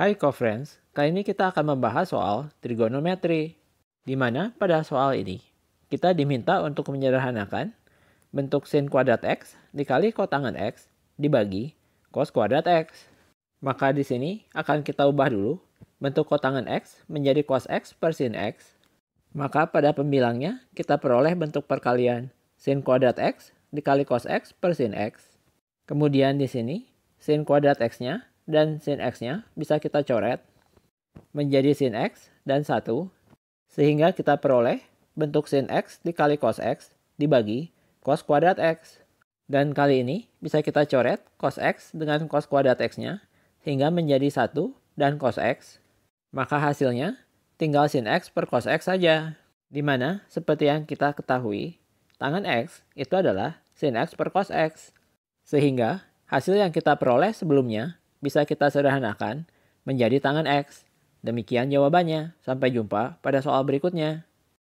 Hai co-friends, kali ini kita akan membahas soal trigonometri, di mana pada soal ini kita diminta untuk menyederhanakan bentuk sin kuadrat x dikali kotangan x dibagi cos kuadrat x. Maka di sini akan kita ubah dulu bentuk kotangan x menjadi cos x per sin x. Maka pada pembilangnya kita peroleh bentuk perkalian sin kuadrat x dikali cos x per sin x. Kemudian di sini sin kuadrat x-nya dan sin x-nya bisa kita coret menjadi sin x dan 1 sehingga kita peroleh bentuk sin x dikali cos x dibagi cos kuadrat x. Dan kali ini bisa kita coret cos x dengan cos kuadrat x-nya sehingga menjadi 1 dan cos x. Maka hasilnya tinggal sin x per cos x saja. Dimana seperti yang kita ketahui, tangan x itu adalah sin x per cos x. Sehingga hasil yang kita peroleh sebelumnya bisa kita sederhanakan menjadi tangan X. Demikian jawabannya. Sampai jumpa pada soal berikutnya.